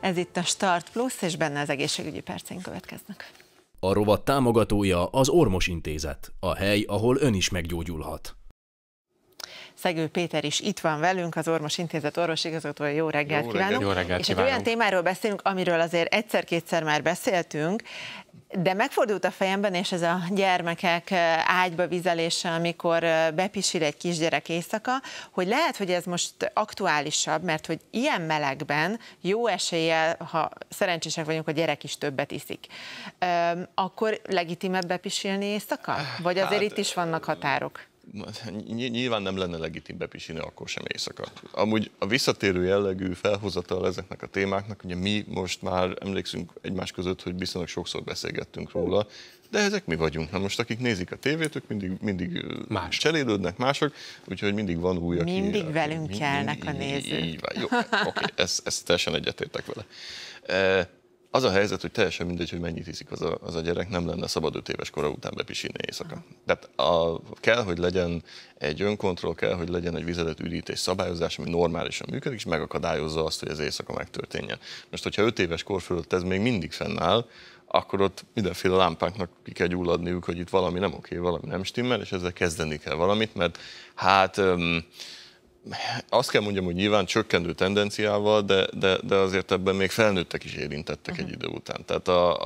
Ez itt a Start Plus, és benne az egészségügyi percén következnek. A rovat támogatója az Ormos Intézet, a hely, ahol ön is meggyógyulhat. Szegő Péter is itt van velünk, az Ormos Intézet orvosigazgatója. igazgatója. Jó reggelt jó kívánunk! Reggelt, jó reggelt és kívánunk. egy olyan témáról beszélünk, amiről azért egyszer-kétszer már beszéltünk, de megfordult a fejemben, és ez a gyermekek ágyba vizelése, amikor bepisír egy kisgyerek éjszaka, hogy lehet, hogy ez most aktuálisabb, mert hogy ilyen melegben jó eséllyel, ha szerencsések vagyunk, a gyerek is többet iszik. Akkor legitimebb bepisilni éjszaka? Vagy azért hát, itt is vannak határok? nyilván nem lenne legitim bepisíni akkor sem éjszaka. Amúgy a visszatérő jellegű felhozatal ezeknek a témáknak, ugye mi most már emlékszünk egymás között, hogy viszonylag sokszor beszélgettünk róla, de ezek mi vagyunk. Na most, akik nézik a tévét, ők mindig, mindig Más. cselédődnek, mások, úgyhogy mindig van új, aki... Mindig velünk kellnek a nézők. Így, így, jó, oké, ezt, ezt teljesen egyetértek vele. Az a helyzet, hogy teljesen mindegy, hogy mennyit iszik az a, az a gyerek, nem lenne szabad öt éves kora után bepisilni éjszaka. Aha. Tehát a, kell, hogy legyen egy önkontroll, kell, hogy legyen egy vizelet ürítés szabályozás, ami normálisan működik, és megakadályozza azt, hogy az éjszaka megtörténjen. Most, hogyha öt éves kor fölött ez még mindig fennáll, akkor ott mindenféle lámpánknak ki kell gyulladniuk, hogy itt valami nem oké, valami nem stimmel, és ezzel kezdeni kell valamit, mert hát... Um, azt kell mondjam, hogy nyilván csökkentő tendenciával, de, de, de azért ebben még felnőttek is érintettek uh-huh. egy mhm. idő után. Tehát a,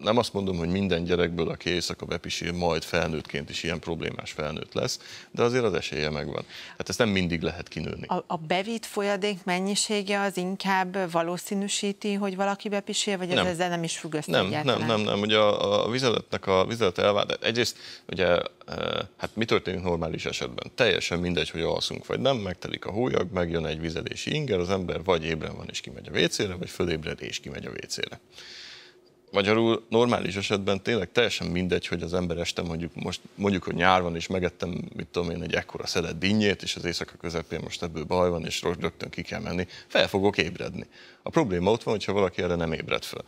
nem azt mondom, hogy minden gyerekből, aki éjszaka bepisír majd felnőttként is ilyen problémás felnőtt lesz, de azért az esélye megvan. Hát ezt nem mindig lehet kinőni. A, a bevitt folyadék mennyisége az inkább valószínűsíti, hogy valaki bepisír, vagy ez nem. ezzel nem is függ össze nem, Nem, nem, nem. Ugye a, a vizeletnek a vizelet elvált, egyrészt ugye eh, hát mi történik normális esetben? Teljesen mindegy, hogy alszunk vagy nem, megtelik a hólyag, megjön egy vizelési inger, az ember vagy ébren van és kimegy a vécére, vagy fölébred és kimegy a vécére. Magyarul normális esetben tényleg teljesen mindegy, hogy az ember este mondjuk most mondjuk, hogy nyár van, és megettem, mit tudom én, egy ekkora szedett dinnyét, és az éjszaka közepén most ebből baj van, és rögtön ki kell menni, fel fogok ébredni. A probléma ott van, hogyha valaki erre nem ébred fel.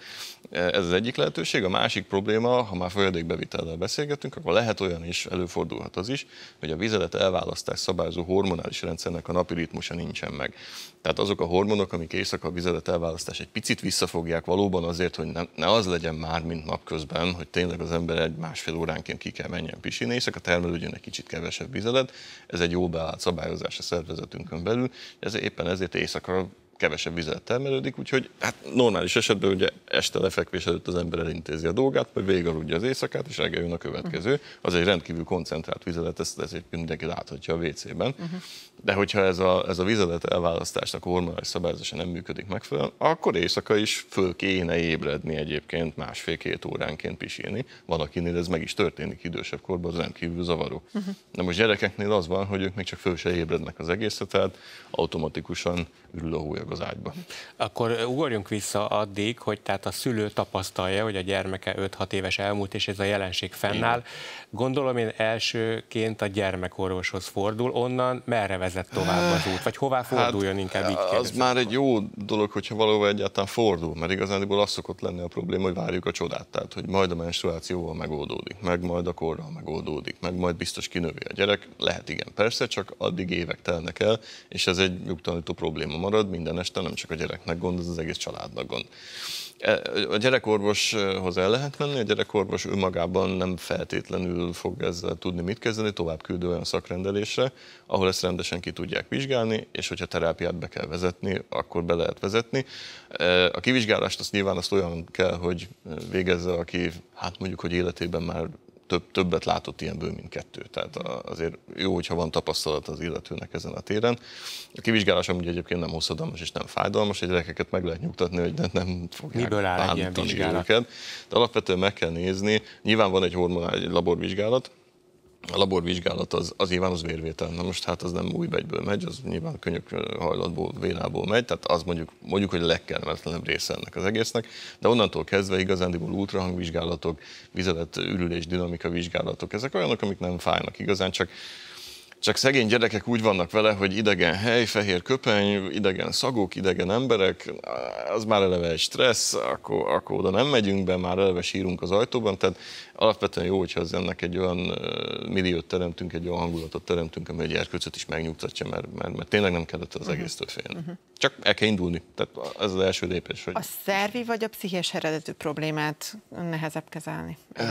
E, ez az egyik lehetőség. A másik probléma, ha már folyadékbevitellel beszélgetünk, akkor lehet olyan is, előfordulhat az is, hogy a vizelet elválasztás szabályozó hormonális rendszernek a napi ritmusa nincsen meg. Tehát azok a hormonok, amik éjszaka a vizelet elválasztás egy picit visszafogják valóban azért, hogy ne, ne az legyen már, mint napközben, hogy tényleg az ember egy másfél óránként ki kell menjen pisilni, a termelődjön egy kicsit kevesebb vizelet. Ez egy jó beállt szabályozás a szervezetünkön belül, ez éppen ezért éjszaka kevesebb vizet termelődik, úgyhogy hát normális esetben ugye este lefekvés előtt az ember elintézi a dolgát, vagy végigaludja az éjszakát, és reggel jön a következő. Uh-huh. Az egy rendkívül koncentrált vizelet, ezt, ezt mindenki láthatja a WC-ben. Uh-huh. De hogyha ez a, ez a vizelet elválasztásnak a hormonális szabályozása nem működik megfelelően, akkor éjszaka is föl kéne ébredni egyébként másfél-két óránként pisilni. Van, akinél ez meg is történik idősebb korban, az rendkívül zavaró. Uh-huh. De most gyerekeknél az van, hogy ők még csak föl se ébrednek az egészet, tehát automatikusan ürül a csörög az ágyba. Akkor ugorjunk vissza addig, hogy tehát a szülő tapasztalja, hogy a gyermeke 5-6 éves elmúlt, és ez a jelenség fennáll. Igen. Gondolom én elsőként a gyermekorvoshoz fordul, onnan merre vezet tovább az út, vagy hová forduljon hát, inkább így Az már egy jó dolog, hogyha valóban egyáltalán fordul, mert igazából az szokott lenni a probléma, hogy várjuk a csodát, tehát hogy majd a menstruációval megoldódik, meg majd a korral megoldódik, meg majd biztos kinövi a gyerek. Lehet igen, persze, csak addig évek telnek el, és ez egy nyugtalanító probléma marad minden minden este, nem csak a gyereknek gond, az az egész családnak gond. E, a gyerekorvoshoz el lehet menni, a gyerekorvos önmagában nem feltétlenül fog ezzel tudni mit kezdeni, tovább küld olyan szakrendelésre, ahol ezt rendesen ki tudják vizsgálni, és hogyha terápiát be kell vezetni, akkor be lehet vezetni. E, a kivizsgálást azt nyilván azt olyan kell, hogy végezze, aki hát mondjuk, hogy életében már több, többet látott ilyenből, mint kettő. Tehát azért jó, hogyha van tapasztalat az illetőnek ezen a téren. A kivizsgálás amúgy egyébként nem hosszadalmas és nem fájdalmas, egy gyerekeket meg lehet nyugtatni, hogy nem, nem fogják Miből áll egy ilyen vizsgálat? Őket. De alapvetően meg kell nézni, nyilván van egy hormonális egy laborvizsgálat, a laborvizsgálat az, az nyilván az vérvétel. Na most hát az nem új begyből megy, az nyilván könyök hajlatból, vénából megy, tehát az mondjuk, mondjuk hogy a legkellemetlenebb része ennek az egésznek, de onnantól kezdve igazándiból ultrahangvizsgálatok, vizelet, ürülés, dinamika vizsgálatok, ezek olyanok, amik nem fájnak igazán, csak csak szegény gyerekek úgy vannak vele, hogy idegen hely, fehér köpeny, idegen szagok, idegen emberek, az már eleve egy stressz, akkor, akkor oda nem megyünk be, már eleve sírunk az ajtóban, tehát alapvetően jó, hogyha az ennek egy olyan milliót teremtünk, egy olyan hangulatot teremtünk, ami egy erkölcsöt is megnyugtatja, mert, mert, mert tényleg nem kellett az mhm. egész félni. Uh-huh. Mhm. Csak el kell indulni. Tehát ez az első lépés. Hogy... A szervi vagy a pszichés eredetű problémát nehezebb kezelni? Uh,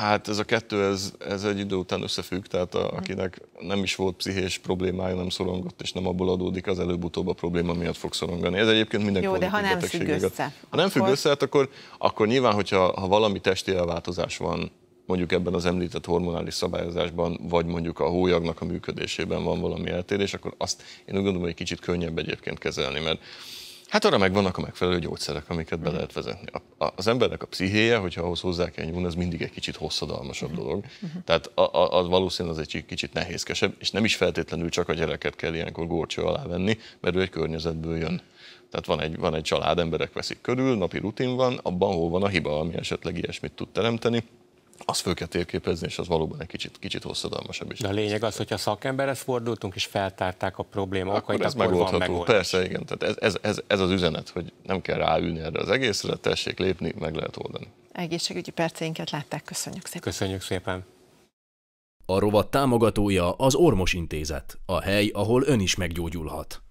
hát ez a kettő, ez, ez egy idő után összefügg, tehát a, mhm. akinek nem is volt pszichés problémája, nem szorongott, és nem abból adódik, az előbb-utóbb a probléma miatt fog szorongani. Ez egyébként minden Jó, de ha nem függ össze. Ha nem függ össze, hát akkor, akkor nyilván, hogyha ha valami testi elváltozás változás van mondjuk ebben az említett hormonális szabályozásban, vagy mondjuk a hólyagnak a működésében van valami eltérés, akkor azt én úgy gondolom, hogy egy kicsit könnyebb egyébként kezelni, mert Hát arra megvannak a megfelelő gyógyszerek, amiket be lehet vezetni. A, a, az embernek a pszichéje, hogyha ahhoz hozzá kell nyúlni, az mindig egy kicsit hosszadalmasabb dolog. Tehát a, a, az valószínűleg az egy kicsit nehézkesebb, és nem is feltétlenül csak a gyereket kell ilyenkor górcső alá venni, mert ő egy környezetből jön. Tehát van egy, van egy család, emberek veszik körül, napi rutin van, abban hol van a hiba, ami esetleg ilyesmit tud teremteni azt föl kell térképezni, és az valóban egy kicsit, kicsit hosszadalmasabb is. De a lényeg az, hogyha szakemberhez fordultunk, és feltárták a problémát, okait, akkor, ez megoldható. van Persze, igen. Tehát ez, ez, ez, ez, az üzenet, hogy nem kell ráülni erre az egészre, tessék lépni, meg lehet oldani. Egészségügyi perceinket látták, köszönjük szépen. Köszönjük szépen. A rovat támogatója az Ormos Intézet, a hely, ahol ön is meggyógyulhat.